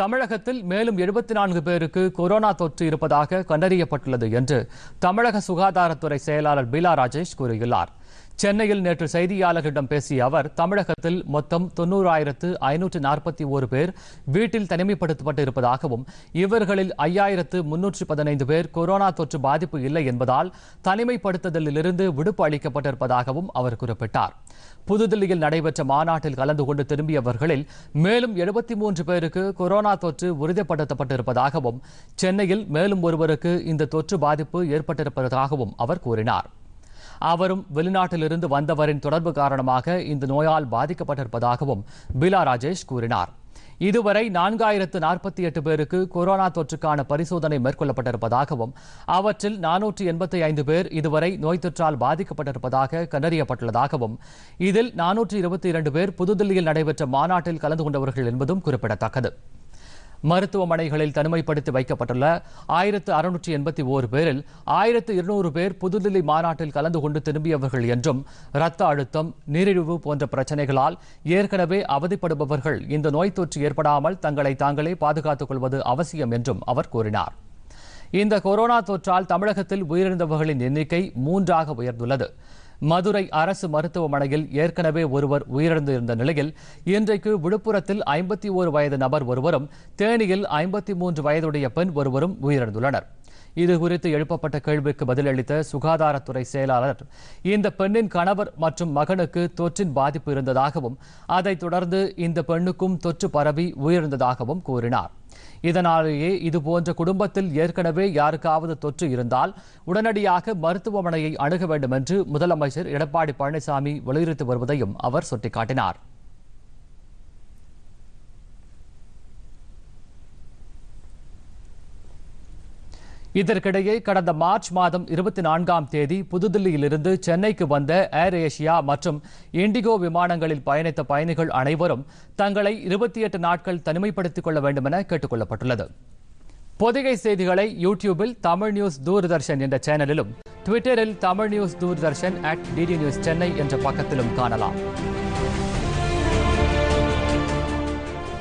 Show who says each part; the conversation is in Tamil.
Speaker 1: தமிழகத்தில் மேலும் எழுபத்தி நான்கு பேருக்கு கொரோனா தொற்று இருப்பதாக கண்டறியப்பட்டுள்ளது என்று தமிழக சுகாதாரத்துறை செயலாளர் பீலா ராஜேஷ் கூறியுள்ளார் சென்னையில் நேற்று செய்தியாளர்களிடம் பேசிய அவர் தமிழகத்தில் மொத்தம் தொன்னூறாயிரத்து ஐநூற்று நாற்பத்தி ஒரு பேர் வீட்டில் தனிமைப்படுத்தப்பட்டு இருப்பதாகவும் இவர்களில் ஐயாயிரத்து முன்னூற்று பதினைந்து பேர் கொரோனா தொற்று பாதிப்பு இல்லை என்பதால் தனிமைப்படுத்துதலிலிருந்து விடுப்பு அளிக்கப்பட்டிருப்பதாகவும் அவர் குறிப்பிட்டார் புதுதில்லியில் நடைபெற்ற மாநாட்டில் கலந்து கொண்டு திரும்பியவர்களில் மேலும் எழுபத்தி மூன்று பேருக்கு கொரோனா தொற்று உறுதிப்படுத்தப்பட்டிருப்பதாகவும் சென்னையில் மேலும் ஒருவருக்கு இந்த தொற்று பாதிப்பு ஏற்பட்டிருப்பதாகவும் அவர் கூறினார் அவரும் வெளிநாட்டிலிருந்து வந்தவரின் தொடர்பு காரணமாக இந்த நோயால் பாதிக்கப்பட்டிருப்பதாகவும் பீலா ராஜேஷ் கூறினார் இதுவரை நான்காயிரத்து நாற்பத்தி எட்டு பேருக்கு கொரோனா தொற்றுக்கான பரிசோதனை மேற்கொள்ளப்பட்டிருப்பதாகவும் அவற்றில் நானூற்றி எண்பத்தி ஐந்து பேர் இதுவரை நோய் தொற்றால் பாதிக்கப்பட்டிருப்பதாக கண்டறியப்பட்டுள்ளதாகவும் இதில் நானூற்றி இருபத்தி இரண்டு பேர் புதுதில்லியில் நடைபெற்ற மாநாட்டில் கலந்து கொண்டவர்கள் என்பதும் குறிப்பிடத்தக்கது மருத்துவமனைகளில் தனிமைப்படுத்தி வைக்கப்பட்டுள்ள ஆயிரத்து அறுநூற்றி எண்பத்தி ஓரு பேரில் ஆயிரத்து இருநூறு பேர் புதுதில்லி மாநாட்டில் கலந்து கொண்டு திரும்பியவர்கள் என்றும் இரத்த அழுத்தம் நீரிழிவு போன்ற பிரச்சினைகளால் ஏற்கனவே அவதிப்படுபவர்கள் இந்த நோய் தொற்று ஏற்படாமல் தங்களை தாங்களே பாதுகாத்துக் கொள்வது அவசியம் என்றும் அவர் கூறினார் இந்த கொரோனா தொற்றால் தமிழகத்தில் உயிரிழந்தவர்களின் எண்ணிக்கை மூன்றாக உயர்ந்துள்ளது மதுரை அரசு மருத்துவமனையில் ஏற்கனவே ஒருவர் உயிரிழந்திருந்த நிலையில் இன்றைக்கு விழுப்புரத்தில் ஐம்பத்தி ஓரு வயது நபர் ஒருவரும் தேனியில் ஐம்பத்தி மூன்று வயதுடைய பெண் ஒருவரும் உயிரிழந்துள்ளனர் இது குறித்து எழுப்பப்பட்ட கேள்விக்கு பதிலளித்த சுகாதாரத்துறை செயலாளர் இந்த பெண்ணின் கணவர் மற்றும் மகனுக்கு தொற்றின் பாதிப்பு இருந்ததாகவும் அதைத் தொடர்ந்து இந்த பெண்ணுக்கும் தொற்று பரவி உயிரிழந்ததாகவும் கூறினார் இதனாலேயே இதுபோன்ற குடும்பத்தில் ஏற்கனவே யாருக்காவது தொற்று இருந்தால் உடனடியாக மருத்துவமனையை அணுக வேண்டும் என்று முதலமைச்சர் எடப்பாடி பழனிசாமி வலியுறுத்தி வருவதையும் அவர் சுட்டிக்காட்டினார் இதற்கிடையே கடந்த மார்ச் மாதம் இருபத்தி நான்காம் தேதி புதுதில்லியிலிருந்து சென்னைக்கு வந்த ஏர் ஏஷியா மற்றும் இண்டிகோ விமானங்களில் பயணித்த பயணிகள் அனைவரும் தங்களை இருபத்தி எட்டு நாட்கள் தனிமைப்படுத்திக் கொள்ள வேண்டும் என கேட்டுக் கொள்ளப்பட்டுள்ளது பொதிகை செய்திகளை யூடியூபில் தமிழ் நியூஸ் தூர்தர்ஷன் என்ற சேனலிலும் ட்விட்டரில் Tamil news Doordarshan at DD news Chennai என்ற பக்கத்திலும் காணலாம்